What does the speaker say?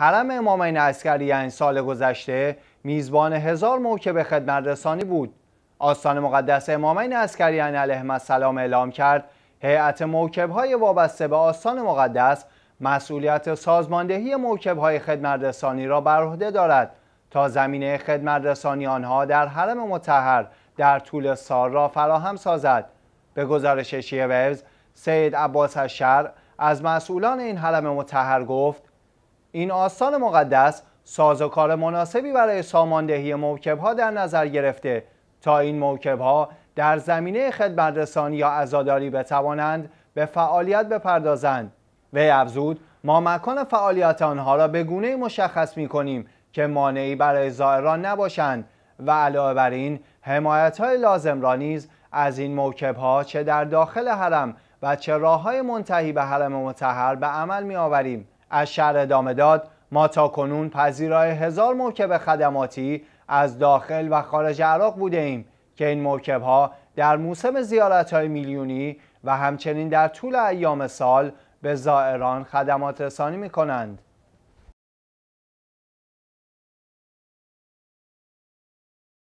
حرم امامین یعنی سال گذشته میزبان هزار موکب خدمت رسانی بود آستان مقدس امامین عسکریان علیه السلام اعلام کرد هیئت موکب های وابسته به آستان مقدس مسئولیت سازماندهی موکب های خدمت رسانی را بر عهده دارد تا زمینه خدمت رسانی آنها در حرم متحر در طول سال را فراهم سازد به گزارش شیعه سید عباس شر از مسئولان این حرم متحر گفت این آستان مقدس کار مناسبی برای ساماندهی موکبها در نظر گرفته تا این موکبها در زمینه خدمترسانی یا عزاداری بتوانند به فعالیت بپردازند وی افزود ما مکان فعالیت آنها را به گونه مشخص می کنیم که مانعی برای زائران نباشند و علاوه بر این حمایت های لازم را نیز از این موکب چه در داخل حرم و چه راه های منتهی به حرم متحر به عمل می آوریم از شهر ادامه داد ما تا کنون پذیرای هزار موکب خدماتی از داخل و خارج عراق بوده ایم که این موکب ها در موسم زیارت های میلیونی و همچنین در طول ایام سال به زائران خدمات رسانی می کنند.